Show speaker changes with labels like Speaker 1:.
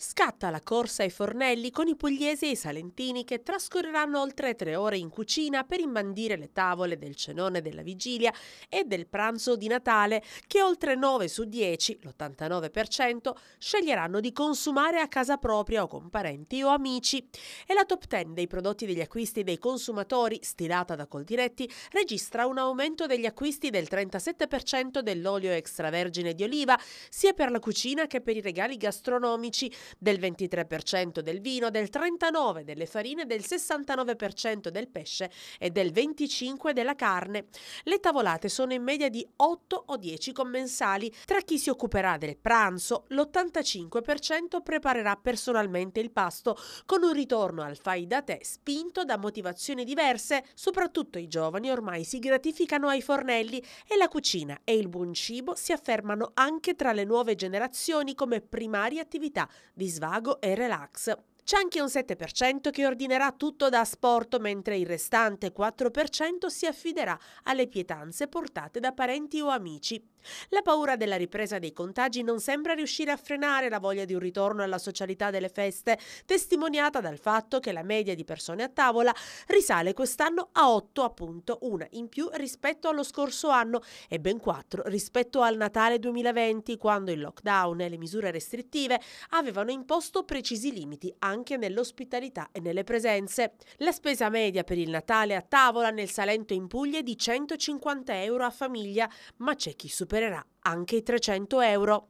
Speaker 1: Scatta la corsa ai fornelli con i pugliesi e i salentini che trascorreranno oltre tre ore in cucina per imbandire le tavole del cenone della vigilia e del pranzo di Natale che oltre 9 su 10, l'89%, sceglieranno di consumare a casa propria o con parenti o amici. E la top 10 dei prodotti degli acquisti dei consumatori, stilata da Coldiretti, registra un aumento degli acquisti del 37% dell'olio extravergine di oliva, sia per la cucina che per i regali gastronomici del 23% del vino, del 39% delle farine, del 69% del pesce e del 25% della carne. Le tavolate sono in media di 8 o 10 commensali. Tra chi si occuperà del pranzo, l'85% preparerà personalmente il pasto, con un ritorno al fai da te spinto da motivazioni diverse, soprattutto i giovani ormai si gratificano ai fornelli e la cucina e il buon cibo si affermano anche tra le nuove generazioni come primaria attività di svago e relax. C'è anche un 7% che ordinerà tutto da sport, mentre il restante 4% si affiderà alle pietanze portate da parenti o amici. La paura della ripresa dei contagi non sembra riuscire a frenare la voglia di un ritorno alla socialità delle feste, testimoniata dal fatto che la media di persone a tavola risale quest'anno a 8 appunto, una in più rispetto allo scorso anno e ben 4 rispetto al Natale 2020, quando il lockdown e le misure restrittive avevano imposto precisi limiti anche nell'ospitalità e nelle presenze. La spesa media per il Natale a tavola nel Salento in Puglia è di 150 euro a famiglia, ma c'è chi supera recupererà anche i 300 euro.